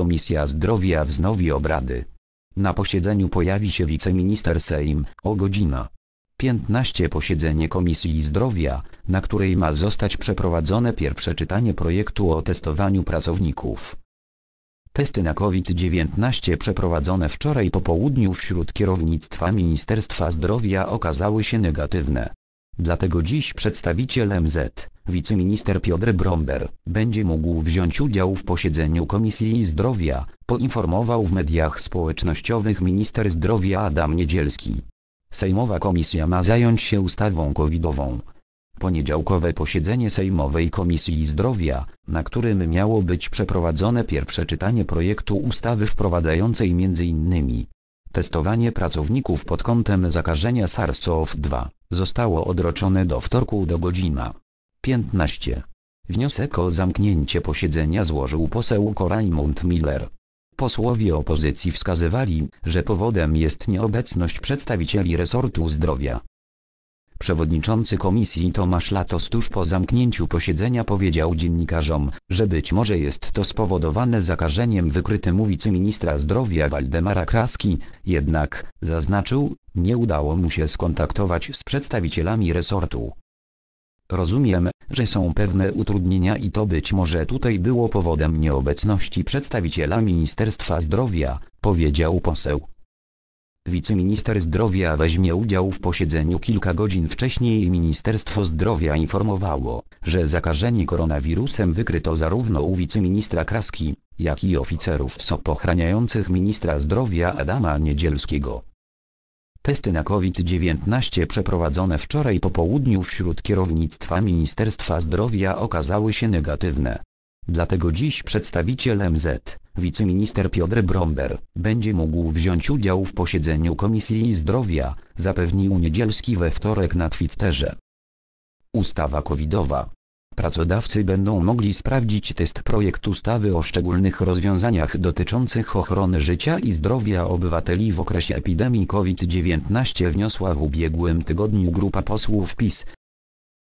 Komisja Zdrowia wznowi obrady. Na posiedzeniu pojawi się wiceminister Sejm, o godzina 15 posiedzenie Komisji Zdrowia, na której ma zostać przeprowadzone pierwsze czytanie projektu o testowaniu pracowników. Testy na COVID-19 przeprowadzone wczoraj po południu wśród kierownictwa Ministerstwa Zdrowia okazały się negatywne. Dlatego dziś przedstawiciel MZ wiceminister Piotr Bromber, będzie mógł wziąć udział w posiedzeniu Komisji Zdrowia, poinformował w mediach społecznościowych minister zdrowia Adam Niedzielski. Sejmowa komisja ma zająć się ustawą covidową. Poniedziałkowe posiedzenie Sejmowej Komisji Zdrowia, na którym miało być przeprowadzone pierwsze czytanie projektu ustawy wprowadzającej m.in. Testowanie pracowników pod kątem zakażenia SARS-CoV-2 zostało odroczone do wtorku do godzina 15. Wniosek o zamknięcie posiedzenia złożył poseł Koraimund Miller. Posłowie opozycji wskazywali, że powodem jest nieobecność przedstawicieli resortu zdrowia. Przewodniczący komisji Tomasz Latos tuż po zamknięciu posiedzenia powiedział dziennikarzom, że być może jest to spowodowane zakażeniem wykrytym u wiceministra zdrowia Waldemara Kraski, jednak, zaznaczył, nie udało mu się skontaktować z przedstawicielami resortu. Rozumiem, że są pewne utrudnienia i to być może tutaj było powodem nieobecności przedstawiciela Ministerstwa Zdrowia, powiedział poseł. Wiceminister zdrowia weźmie udział w posiedzeniu kilka godzin wcześniej i Ministerstwo Zdrowia informowało, że zakażeni koronawirusem wykryto zarówno u wiceministra Kraski, jak i oficerów SOP ochraniających ministra zdrowia Adama Niedzielskiego. Testy na COVID-19 przeprowadzone wczoraj po południu wśród kierownictwa Ministerstwa Zdrowia okazały się negatywne. Dlatego dziś przedstawiciel MZ, wiceminister Piotr Bromber, będzie mógł wziąć udział w posiedzeniu Komisji Zdrowia, zapewnił Niedzielski we wtorek na Twitterze. Ustawa covidowa, pracodawcy będą mogli sprawdzić test projekt ustawy o szczególnych rozwiązaniach dotyczących ochrony życia i zdrowia obywateli w okresie epidemii COVID-19 wniosła w ubiegłym tygodniu grupa posłów PiS.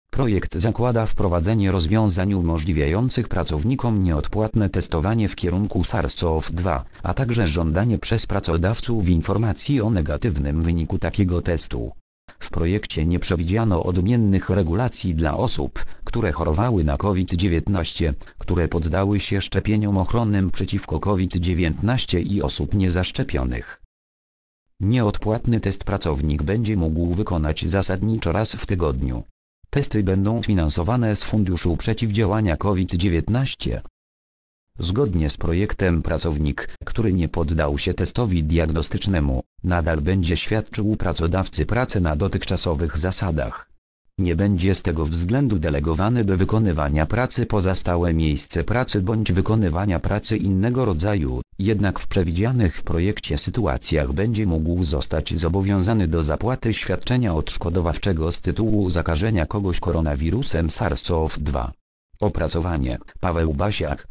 Projekt zakłada wprowadzenie rozwiązań umożliwiających pracownikom nieodpłatne testowanie w kierunku SARS-CoV-2, a także żądanie przez pracodawców informacji o negatywnym wyniku takiego testu. W projekcie nie przewidziano odmiennych regulacji dla osób, które chorowały na COVID-19, które poddały się szczepieniom ochronnym przeciwko COVID-19 i osób niezaszczepionych. Nieodpłatny test pracownik będzie mógł wykonać zasadniczo raz w tygodniu. Testy będą finansowane z Funduszu Przeciwdziałania COVID-19. Zgodnie z projektem pracownik, który nie poddał się testowi diagnostycznemu, nadal będzie świadczył pracodawcy pracę na dotychczasowych zasadach. Nie będzie z tego względu delegowany do wykonywania pracy poza stałe miejsce pracy bądź wykonywania pracy innego rodzaju, jednak w przewidzianych w projekcie sytuacjach będzie mógł zostać zobowiązany do zapłaty świadczenia odszkodowawczego z tytułu zakażenia kogoś koronawirusem SARS-CoV-2. Opracowanie Paweł Basiak